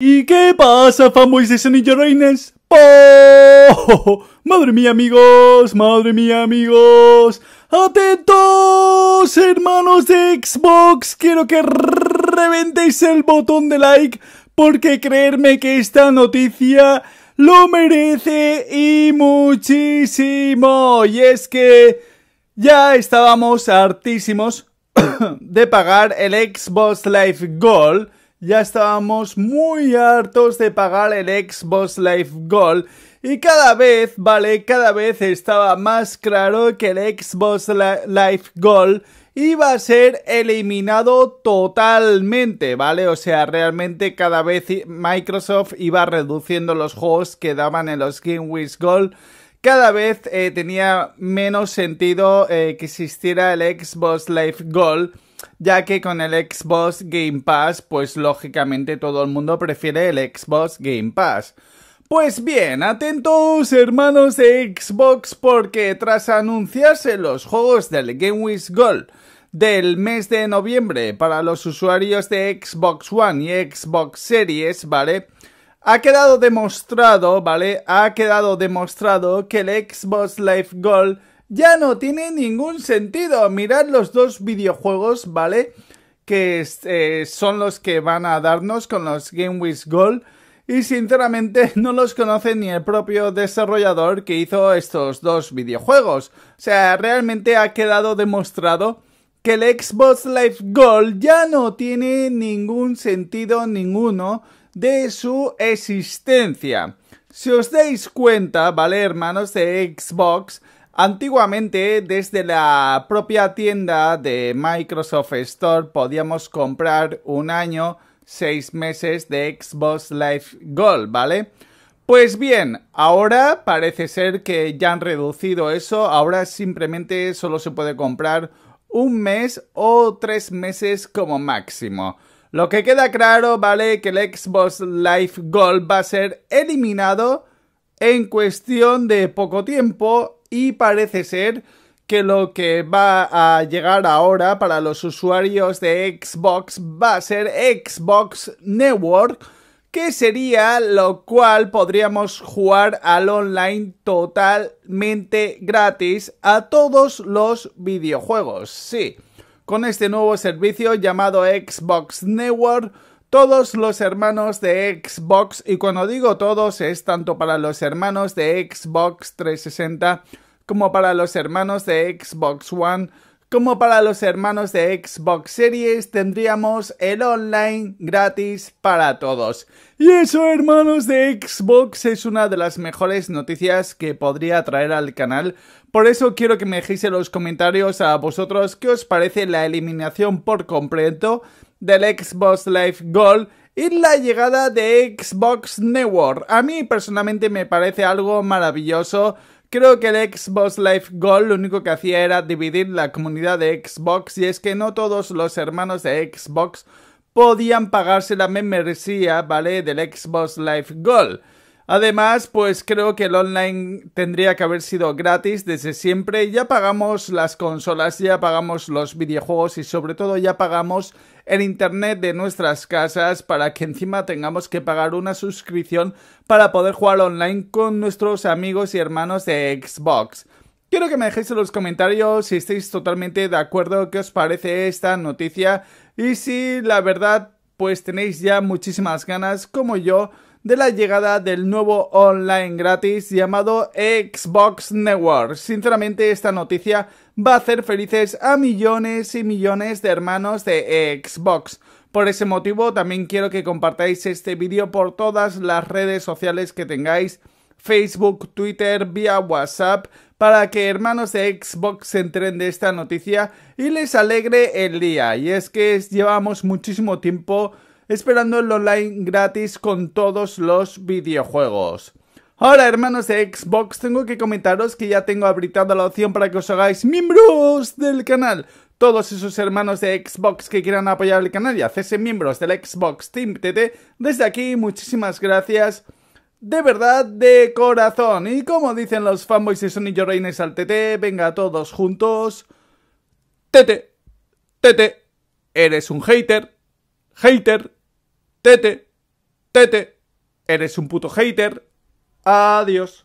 ¿Y qué pasa, fanboys de Sonic Reines? ¡Madre mía, amigos! ¡Madre mía, amigos! ¡Atentos, hermanos de Xbox! Quiero que reventéis el botón de like porque creerme que esta noticia lo merece y muchísimo. Y es que ya estábamos hartísimos de pagar el Xbox Live Gold ya estábamos muy hartos de pagar el Xbox Live Gold y cada vez, vale, cada vez estaba más claro que el Xbox Live Gold iba a ser eliminado totalmente, ¿vale? O sea, realmente cada vez Microsoft iba reduciendo los juegos que daban en los Game With Gold cada vez eh, tenía menos sentido eh, que existiera el Xbox Live Gold ya que con el Xbox Game Pass, pues lógicamente todo el mundo prefiere el Xbox Game Pass. Pues bien, atentos hermanos de Xbox porque tras anunciarse los juegos del Game With Gold del mes de noviembre para los usuarios de Xbox One y Xbox Series, ¿vale? Ha quedado demostrado, ¿vale? Ha quedado demostrado que el Xbox Live Gold ya no tiene ningún sentido. Mirad los dos videojuegos, ¿vale? Que eh, son los que van a darnos con los Game With Gold. Y sinceramente no los conoce ni el propio desarrollador que hizo estos dos videojuegos. O sea, realmente ha quedado demostrado que el Xbox Live Gold ya no tiene ningún sentido ninguno de su existencia. Si os dais cuenta, ¿vale, hermanos de Xbox? Antiguamente, desde la propia tienda de Microsoft Store podíamos comprar un año, seis meses de Xbox Live Gold, ¿vale? Pues bien, ahora parece ser que ya han reducido eso, ahora simplemente solo se puede comprar un mes o tres meses como máximo. Lo que queda claro, ¿vale? Que el Xbox Live Gold va a ser eliminado en cuestión de poco tiempo y parece ser que lo que va a llegar ahora para los usuarios de Xbox va a ser Xbox Network, que sería lo cual podríamos jugar al online totalmente gratis a todos los videojuegos. Sí, con este nuevo servicio llamado Xbox Network todos los hermanos de Xbox, y cuando digo todos es tanto para los hermanos de Xbox 360 como para los hermanos de Xbox One, como para los hermanos de Xbox Series, tendríamos el online gratis para todos. Y eso, hermanos de Xbox, es una de las mejores noticias que podría traer al canal. Por eso quiero que me dejéis en los comentarios a vosotros qué os parece la eliminación por completo del Xbox Live Gold y la llegada de Xbox Network. A mí personalmente me parece algo maravilloso. Creo que el Xbox Live Gold lo único que hacía era dividir la comunidad de Xbox y es que no todos los hermanos de Xbox podían pagarse la membresía, ¿vale? Del Xbox Live Gold. Además, pues creo que el online tendría que haber sido gratis desde siempre. Ya pagamos las consolas, ya pagamos los videojuegos y sobre todo ya pagamos el internet de nuestras casas para que encima tengamos que pagar una suscripción para poder jugar online con nuestros amigos y hermanos de Xbox. Quiero que me dejéis en los comentarios si estáis totalmente de acuerdo, qué os parece esta noticia y si la verdad pues tenéis ya muchísimas ganas como yo de la llegada del nuevo online gratis llamado Xbox Network. Sinceramente esta noticia va a hacer felices a millones y millones de hermanos de Xbox. Por ese motivo también quiero que compartáis este vídeo por todas las redes sociales que tengáis Facebook, Twitter, vía WhatsApp, para que hermanos de Xbox se entren de esta noticia y les alegre el día. Y es que llevamos muchísimo tiempo esperando el online gratis con todos los videojuegos. Ahora, hermanos de Xbox, tengo que comentaros que ya tengo habilitada la opción para que os hagáis miembros del canal. Todos esos hermanos de Xbox que quieran apoyar el canal y hacerse miembros del Xbox Team TT, desde aquí muchísimas gracias. De verdad, de corazón. Y como dicen los fanboys de Sony Reines al TT, venga todos juntos. TT, TT, eres un hater, hater, Tete, tete, eres un puto hater. Adiós.